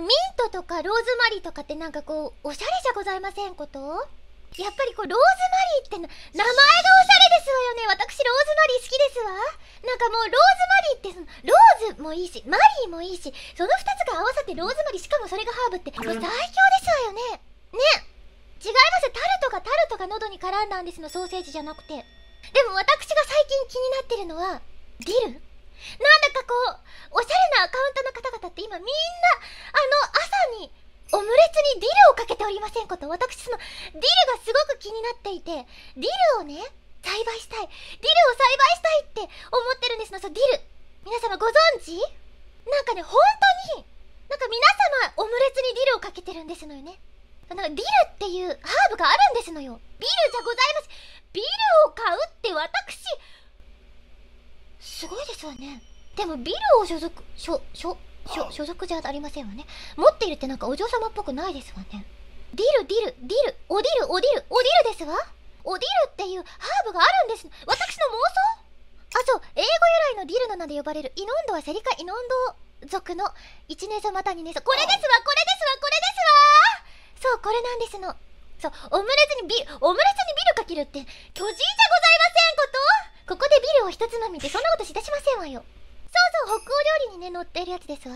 ミントとかローズマリーとかってなんかこうおしゃれじゃございませんことやっぱりこうローズマリーって名前がおしゃれですわよね私ローズマリー好きですわなんかもうローズマリーってそのローズもいいしマリーもいいしその2つが合わさってローズマリーしかもそれがハーブってもう最強ですわよねね違いますタルトがタルトが喉に絡んだんですのソーセージじゃなくてでも私が最近気になってるのはディルなんだかこうおしゃれなアカウントの方々って今みんなの朝にオムレツにディルをかけておりませんこと私そのディルがすごく気になっていてディルをね栽培したいディルを栽培したいって思ってるんですのそのディル皆様ご存知なんかね本当になんか皆様オムレツにディルをかけてるんですのよねなんかディルっていうハーブがあるんですのよビルじゃございますビルを買うって私すごいですわねでもビルを所属所所所属じゃありませんわね持っているってなんかお嬢様っぽくないですわねディルディルディルおディルおディルおディルですわおディルっていうハーブがあるんです私の妄想あそう英語由来のディルの名で呼ばれるイノンドはセリカイノンド族の一年様また二年様これですわこれですわこれですわそうこれなんですのそうオムレツにビオムレツにビルかけるって巨人じゃございませんことここでビルを一つまみってそんなことしだしませんわよそう北欧料理にね載ってるやつですわ